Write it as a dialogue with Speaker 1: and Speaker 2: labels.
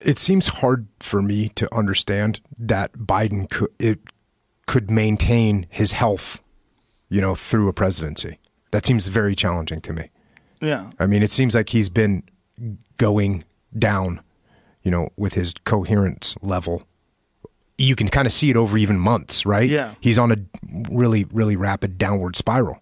Speaker 1: It seems hard for me to understand that Biden could it could maintain his health, you know, through a presidency. That seems very challenging to me. Yeah. I mean, it seems like he's been going down, you know, with his coherence level. You can kind of see it over even months, right? Yeah. He's on a really, really rapid downward spiral.